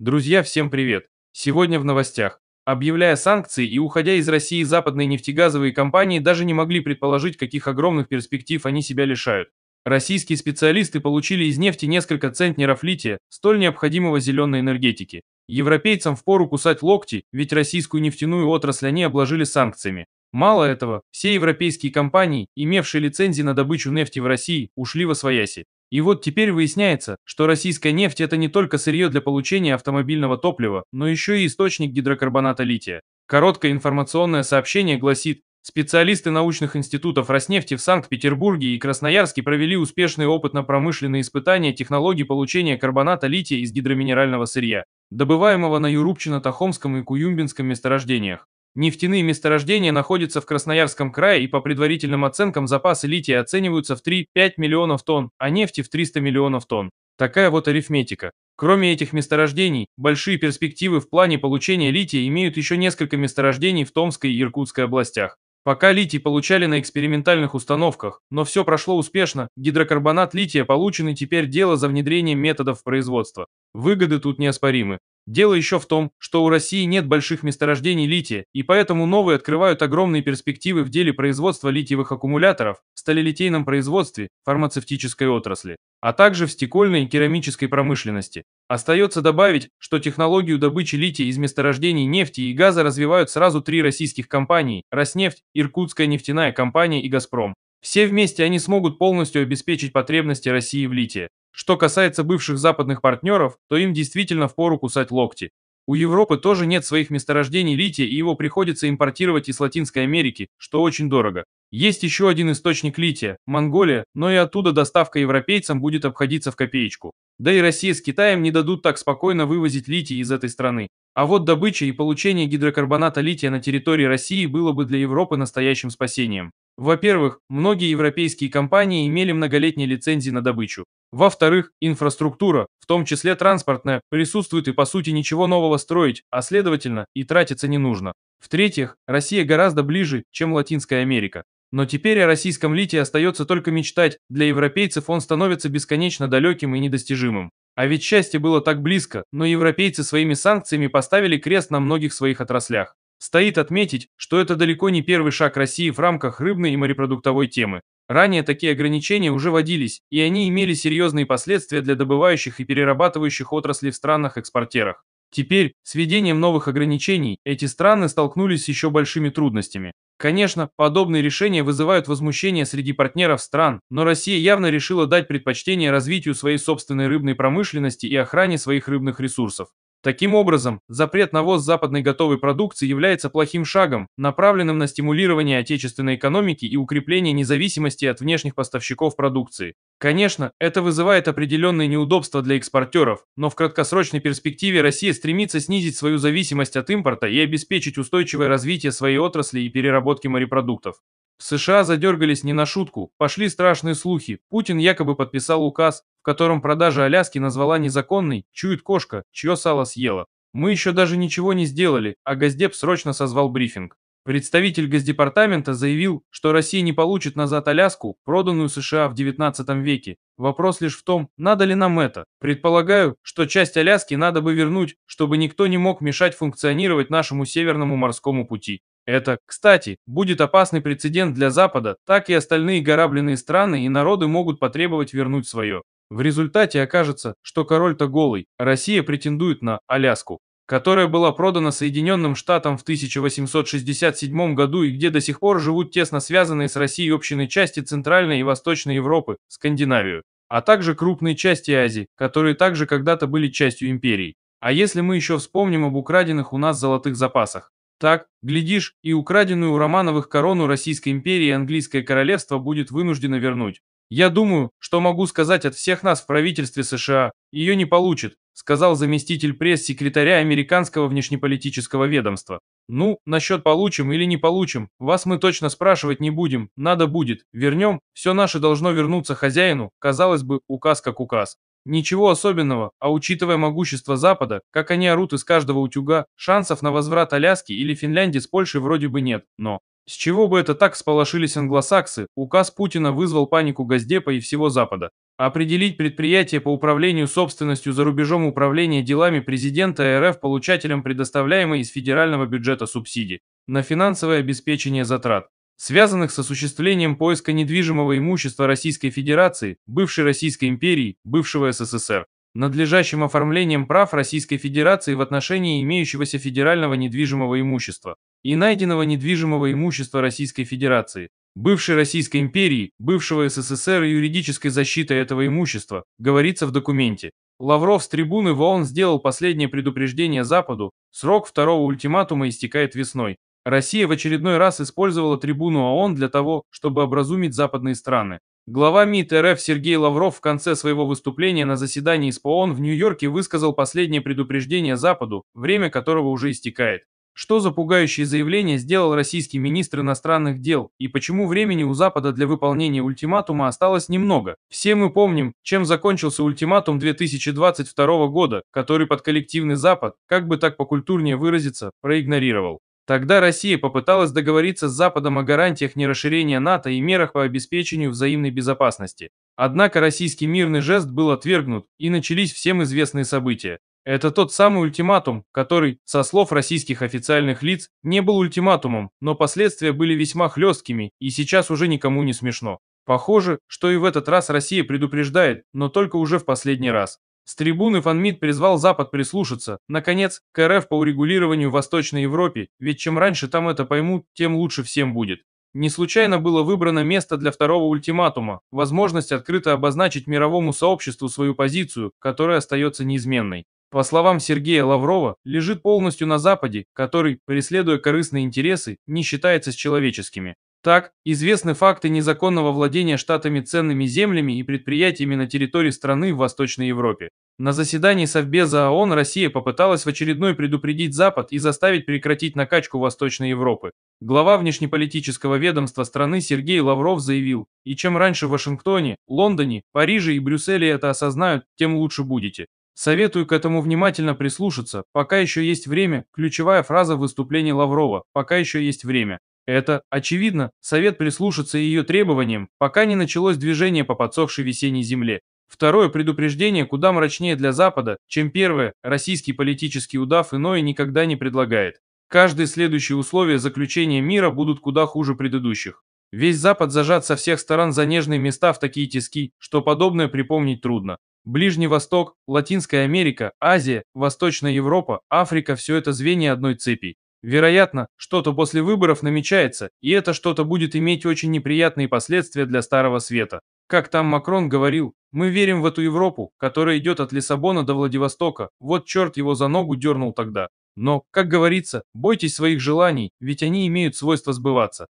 Друзья, всем привет! Сегодня в новостях. Объявляя санкции и уходя из России западные нефтегазовые компании даже не могли предположить, каких огромных перспектив они себя лишают. Российские специалисты получили из нефти несколько центнеров лития, столь необходимого зеленой энергетики. Европейцам впору кусать локти, ведь российскую нефтяную отрасль они обложили санкциями. Мало этого, все европейские компании, имевшие лицензии на добычу нефти в России, ушли во свояси. И вот теперь выясняется, что российская нефть – это не только сырье для получения автомобильного топлива, но еще и источник гидрокарбоната лития. Короткое информационное сообщение гласит, специалисты научных институтов Роснефти в Санкт-Петербурге и Красноярске провели успешные опытно-промышленные испытания технологий получения карбоната лития из гидроминерального сырья, добываемого на Юрупчино-Тахомском и Куюмбинском месторождениях. Нефтяные месторождения находятся в Красноярском крае и по предварительным оценкам запасы лития оцениваются в 3-5 миллионов тонн, а нефти в 300 миллионов тонн. Такая вот арифметика. Кроме этих месторождений, большие перспективы в плане получения лития имеют еще несколько месторождений в Томской и Иркутской областях. Пока литий получали на экспериментальных установках, но все прошло успешно, гидрокарбонат лития получен и теперь дело за внедрением методов производства. Выгоды тут неоспоримы. Дело еще в том, что у России нет больших месторождений лития, и поэтому новые открывают огромные перспективы в деле производства литиевых аккумуляторов, сталелитейном производстве, фармацевтической отрасли, а также в стекольной и керамической промышленности. Остается добавить, что технологию добычи лития из месторождений нефти и газа развивают сразу три российских компании – «Роснефть», «Иркутская нефтяная компания» и «Газпром». Все вместе они смогут полностью обеспечить потребности России в литии. Что касается бывших западных партнеров, то им действительно впору кусать локти. У Европы тоже нет своих месторождений лития, и его приходится импортировать из Латинской Америки, что очень дорого. Есть еще один источник лития – Монголия, но и оттуда доставка европейцам будет обходиться в копеечку. Да и Россия с Китаем не дадут так спокойно вывозить литий из этой страны. А вот добыча и получение гидрокарбоната лития на территории России было бы для Европы настоящим спасением. Во-первых, многие европейские компании имели многолетние лицензии на добычу. Во-вторых, инфраструктура, в том числе транспортная, присутствует и по сути ничего нового строить, а следовательно, и тратиться не нужно. В-третьих, Россия гораздо ближе, чем Латинская Америка. Но теперь о российском литии остается только мечтать, для европейцев он становится бесконечно далеким и недостижимым. А ведь счастье было так близко, но европейцы своими санкциями поставили крест на многих своих отраслях. Стоит отметить, что это далеко не первый шаг России в рамках рыбной и морепродуктовой темы. Ранее такие ограничения уже водились, и они имели серьезные последствия для добывающих и перерабатывающих отраслей в странах-экспортерах. Теперь, с введением новых ограничений, эти страны столкнулись с еще большими трудностями. Конечно, подобные решения вызывают возмущение среди партнеров стран, но Россия явно решила дать предпочтение развитию своей собственной рыбной промышленности и охране своих рыбных ресурсов. Таким образом, запрет на ввоз западной готовой продукции является плохим шагом, направленным на стимулирование отечественной экономики и укрепление независимости от внешних поставщиков продукции. Конечно, это вызывает определенные неудобства для экспортеров, но в краткосрочной перспективе Россия стремится снизить свою зависимость от импорта и обеспечить устойчивое развитие своей отрасли и переработки морепродуктов. В США задергались не на шутку, пошли страшные слухи. Путин якобы подписал указ, в котором продажа Аляски назвала незаконной, чует кошка, чье сало съела. Мы еще даже ничего не сделали, а Газдеп срочно созвал брифинг. Представитель Госдепартамента заявил, что Россия не получит назад Аляску, проданную США в 19 веке. Вопрос лишь в том, надо ли нам это. Предполагаю, что часть Аляски надо бы вернуть, чтобы никто не мог мешать функционировать нашему северному морскому пути. Это, кстати, будет опасный прецедент для Запада, так и остальные грабленные страны и народы могут потребовать вернуть свое. В результате окажется, что король-то голый, а Россия претендует на Аляску, которая была продана Соединенным Штатам в 1867 году и где до сих пор живут тесно связанные с Россией общины части Центральной и Восточной Европы, Скандинавию, а также крупные части Азии, которые также когда-то были частью империй. А если мы еще вспомним об украденных у нас золотых запасах, так, глядишь, и украденную у Романовых корону Российской империи и Английское королевство будет вынуждено вернуть. Я думаю, что могу сказать от всех нас в правительстве США, ее не получит, сказал заместитель пресс-секретаря американского внешнеполитического ведомства. Ну, насчет получим или не получим, вас мы точно спрашивать не будем, надо будет, вернем, все наше должно вернуться хозяину, казалось бы, указ как указ. Ничего особенного, а учитывая могущество Запада, как они орут из каждого утюга, шансов на возврат Аляски или Финляндии с Польшей вроде бы нет, но... С чего бы это так сполошились англосаксы, указ Путина вызвал панику Газдепа и всего Запада. Определить предприятие по управлению собственностью за рубежом управления делами президента РФ получателем предоставляемой из федерального бюджета субсидий на финансовое обеспечение затрат связанных с осуществлением поиска недвижимого имущества Российской Федерации, бывшей Российской империи, бывшего СССР, надлежащим оформлением прав Российской Федерации в отношении имеющегося федерального недвижимого имущества и найденного недвижимого имущества Российской Федерации, бывшей Российской империи, бывшего СССР и юридической защитой этого имущества, говорится в документе. Лавров с трибуны ООН сделал последнее предупреждение Западу, срок второго ультиматума истекает весной. Россия в очередной раз использовала трибуну ООН для того, чтобы образумить западные страны. Глава МИД РФ Сергей Лавров в конце своего выступления на заседании с ООН в Нью-Йорке высказал последнее предупреждение Западу, время которого уже истекает. Что за пугающие заявления сделал российский министр иностранных дел и почему времени у Запада для выполнения ультиматума осталось немного? Все мы помним, чем закончился ультиматум 2022 года, который под коллективный Запад, как бы так покультурнее выразиться, проигнорировал. Тогда Россия попыталась договориться с Западом о гарантиях нерасширения НАТО и мерах по обеспечению взаимной безопасности. Однако российский мирный жест был отвергнут, и начались всем известные события. Это тот самый ультиматум, который, со слов российских официальных лиц, не был ультиматумом, но последствия были весьма хлесткими, и сейчас уже никому не смешно. Похоже, что и в этот раз Россия предупреждает, но только уже в последний раз. С трибуны Фанмид призвал Запад прислушаться, наконец, к РФ по урегулированию в Восточной Европе, ведь чем раньше там это поймут, тем лучше всем будет. Не случайно было выбрано место для второго ультиматума, возможность открыто обозначить мировому сообществу свою позицию, которая остается неизменной. По словам Сергея Лаврова, лежит полностью на Западе, который, преследуя корыстные интересы, не считается с человеческими. Так, известны факты незаконного владения штатами ценными землями и предприятиями на территории страны в Восточной Европе. На заседании Совбеза ООН Россия попыталась в очередной предупредить Запад и заставить прекратить накачку Восточной Европы. Глава внешнеполитического ведомства страны Сергей Лавров заявил, и чем раньше в Вашингтоне, Лондоне, Париже и Брюсселе это осознают, тем лучше будете. Советую к этому внимательно прислушаться, пока еще есть время, ключевая фраза в выступлении Лаврова, пока еще есть время. Это, очевидно, совет прислушаться ее требованиям, пока не началось движение по подсохшей весенней земле. Второе предупреждение куда мрачнее для Запада, чем первое, российский политический удав иное никогда не предлагает. Каждые следующие условия заключения мира будут куда хуже предыдущих. Весь Запад зажат со всех сторон за нежные места в такие тиски, что подобное припомнить трудно. Ближний Восток, Латинская Америка, Азия, Восточная Европа, Африка – все это звенья одной цепи. Вероятно, что-то после выборов намечается, и это что-то будет иметь очень неприятные последствия для Старого Света. Как там Макрон говорил, мы верим в эту Европу, которая идет от Лиссабона до Владивостока, вот черт его за ногу дернул тогда. Но, как говорится, бойтесь своих желаний, ведь они имеют свойство сбываться.